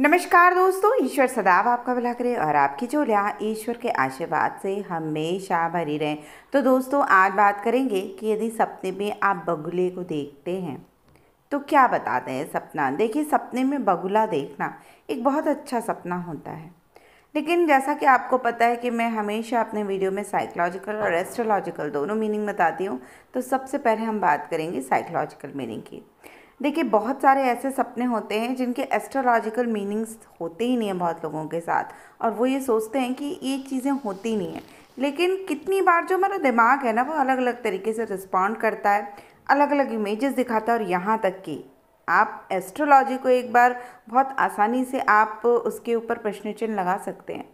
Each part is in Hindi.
नमस्कार दोस्तों ईश्वर सदाब आपका भला करे और आपकी लिया ईश्वर के आशीर्वाद से हमेशा भरी रहें तो दोस्तों आज बात करेंगे कि यदि सपने में आप बगुले को देखते हैं तो क्या बताते हैं सपना देखिए सपने में बगुला देखना एक बहुत अच्छा सपना होता है लेकिन जैसा कि आपको पता है कि मैं हमेशा अपने वीडियो में साइकोलॉजिकल और एस्ट्रोलॉजिकल दोनों मीनिंग बताती हूँ तो सबसे पहले हम बात करेंगे साइकोलॉजिकल मीनिंग की देखिए बहुत सारे ऐसे सपने होते हैं जिनके एस्ट्रोलॉजिकल मीनिंग्स होते ही नहीं हैं बहुत लोगों के साथ और वो ये सोचते हैं कि ये चीज़ें होती नहीं हैं लेकिन कितनी बार जो हमारा दिमाग है ना वो अलग अलग तरीके से रिस्पॉन्ड करता है अलग अलग इमेजेस दिखाता है और यहाँ तक कि आप एस्ट्रोलॉजी को एक बार बहुत आसानी से आप उसके ऊपर प्रश्न चिन्ह लगा सकते हैं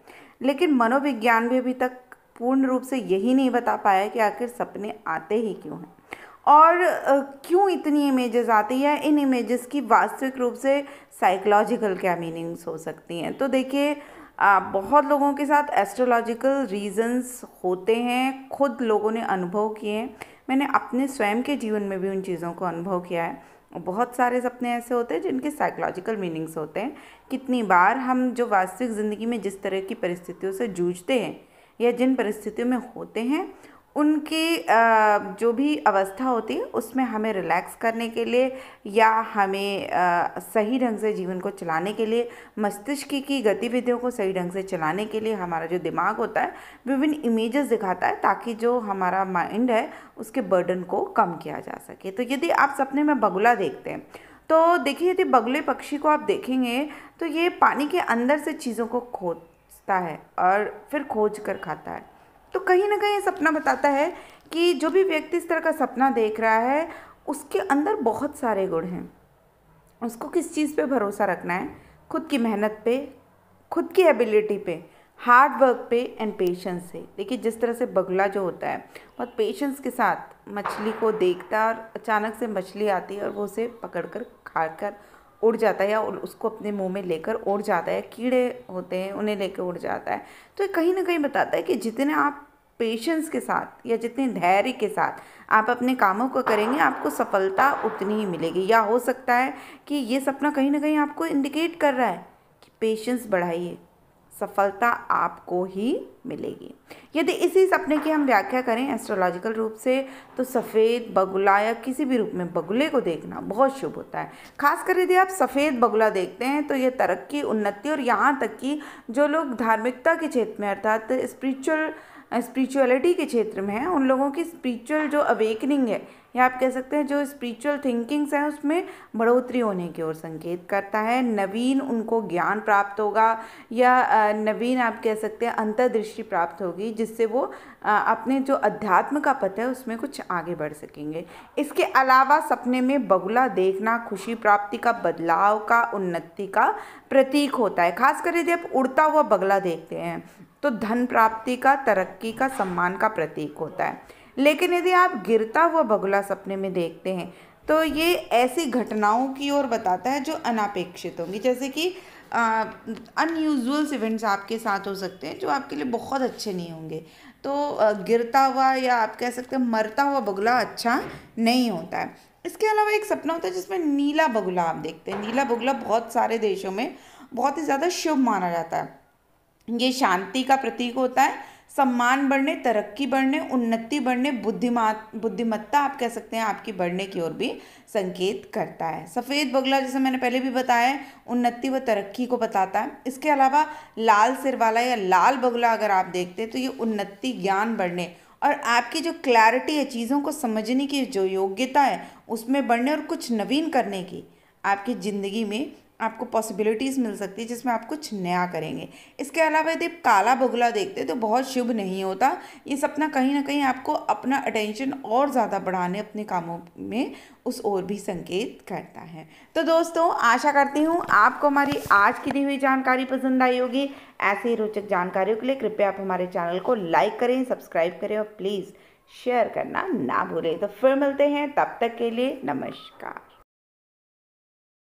लेकिन मनोविज्ञान भी अभी तक पूर्ण रूप से यही नहीं बता पाया कि आखिर सपने आते ही क्यों हैं और क्यों इतनी इमेजेस आती है इन इमेजेस की वास्तविक रूप से साइकोलॉजिकल क्या मीनिंग्स हो सकती हैं तो देखिए बहुत लोगों के साथ एस्ट्रोलॉजिकल रीजंस होते हैं खुद लोगों ने अनुभव किए हैं मैंने अपने स्वयं के जीवन में भी उन चीज़ों को अनुभव किया है बहुत सारे सपने ऐसे होते हैं जिनके साइकोलॉजिकल मीनिंग्स होते हैं कितनी बार हम जो वास्तविक ज़िंदगी में जिस तरह की परिस्थितियों से जूझते हैं या जिन परिस्थितियों में होते हैं उनकी जो भी अवस्था होती है उसमें हमें रिलैक्स करने के लिए या हमें सही ढंग से जीवन को चलाने के लिए मस्तिष्क की गतिविधियों को सही ढंग से चलाने के लिए हमारा जो दिमाग होता है विभिन्न इमेजेस दिखाता है ताकि जो हमारा माइंड है उसके बर्डन को कम किया जा सके तो यदि आप सपने में बगुला देखते हैं तो देखिए यदि बगुले पक्षी को आप देखेंगे तो ये पानी के अंदर से चीज़ों को खोजता है और फिर खोज कर खाता है कहीं ना कहीं सपना बताता है कि जो भी व्यक्ति इस तरह का सपना देख रहा है उसके अंदर बहुत सारे गुण हैं उसको किस चीज़ पे भरोसा रखना है खुद की मेहनत पे खुद की एबिलिटी पे हार्ड वर्क पे एंड पेशेंस से देखिए जिस तरह से बगुला जो होता है बहुत पेशेंस के साथ मछली को देखता है और अचानक से मछली आती है और वो उसे पकड़ कर खा कर उड़ जाता है या उसको अपने मुंह में लेकर उड़ जाता है कीड़े होते हैं उन्हें लेकर उड़ जाता है तो कहीं ना कहीं बताता है कि जितने आप पेशेंस के साथ या जितने धैर्य के साथ आप अपने कामों को करेंगे आपको सफलता उतनी ही मिलेगी या हो सकता है कि ये सपना कहीं ना कहीं आपको इंडिकेट कर रहा है कि पेशेंस बढ़ाइए सफलता आपको ही मिलेगी यदि इसी सपने की हम व्याख्या करें एस्ट्रोलॉजिकल रूप से तो सफ़ेद बगुला या किसी भी रूप में बगुले को देखना बहुत शुभ होता है खासकर यदि आप सफ़ेद बगुला देखते हैं तो ये तरक्की उन्नति और यहाँ तक कि जो लोग धार्मिकता के क्षेत्र में अर्थात स्पिरिचुअल स्पिरिचुअलिटी के क्षेत्र में है उन लोगों की स्पिरिचुअल जो अवेकनिंग है या आप कह सकते हैं जो स्पिरिचुअल थिंकिंग्स हैं उसमें बढ़ोतरी होने की ओर संकेत करता है नवीन उनको ज्ञान प्राप्त होगा या नवीन आप कह सकते हैं अंतर्दृष्टि प्राप्त होगी जिससे वो अपने जो अध्यात्म का पथ है उसमें कुछ आगे बढ़ सकेंगे इसके अलावा सपने में बगुला देखना खुशी प्राप्ति का बदलाव का उन्नति का प्रतीक होता है खासकर यदि आप उड़ता हुआ बगला देखते हैं तो धन प्राप्ति का तरक्की का सम्मान का प्रतीक होता है लेकिन यदि आप गिरता हुआ बगुला सपने में देखते हैं तो ये ऐसी घटनाओं की ओर बताता है जो अनापेक्षित होंगी जैसे कि अनयूजल्स इवेंट्स आपके साथ हो सकते हैं जो आपके लिए बहुत अच्छे नहीं होंगे तो आ, गिरता हुआ या आप कह सकते हैं मरता हुआ बगुला अच्छा नहीं होता है इसके अलावा एक सपना होता है जिसमें नीला बगुला आप देखते हैं नीला बगुला बहुत सारे देशों में बहुत ही ज़्यादा शुभ माना जाता है ये शांति का प्रतीक होता है सम्मान बढ़ने तरक्की बढ़ने उन्नति बढ़ने बुद्धिमा बुद्धिमत्ता आप कह सकते हैं आपकी बढ़ने की ओर भी संकेत करता है सफ़ेद बगला जैसे मैंने पहले भी बताया है उन्नति व तरक्की को बताता है इसके अलावा लाल सिर वाला या लाल बगला अगर आप देखते हैं तो ये उन्नति ज्ञान बढ़ने और आपकी जो क्लैरिटी है चीज़ों को समझने की जो योग्यता है उसमें बढ़ने और कुछ नवीन करने की आपकी ज़िंदगी में आपको पॉसिबिलिटीज़ मिल सकती है जिसमें आप कुछ नया करेंगे इसके अलावा यदि काला बगुला देखते तो बहुत शुभ नहीं होता ये सपना कहीं ना कहीं आपको अपना अटेंशन और ज़्यादा बढ़ाने अपने कामों में उस ओर भी संकेत करता है तो दोस्तों आशा करती हूँ आपको हमारी आज की दी हुई जानकारी पसंद आई होगी ऐसे ही रोचक जानकारियों के लिए कृपया आप हमारे चैनल को लाइक करें सब्सक्राइब करें और प्लीज़ शेयर करना ना भूलें तो फिर मिलते हैं तब तक के लिए नमस्कार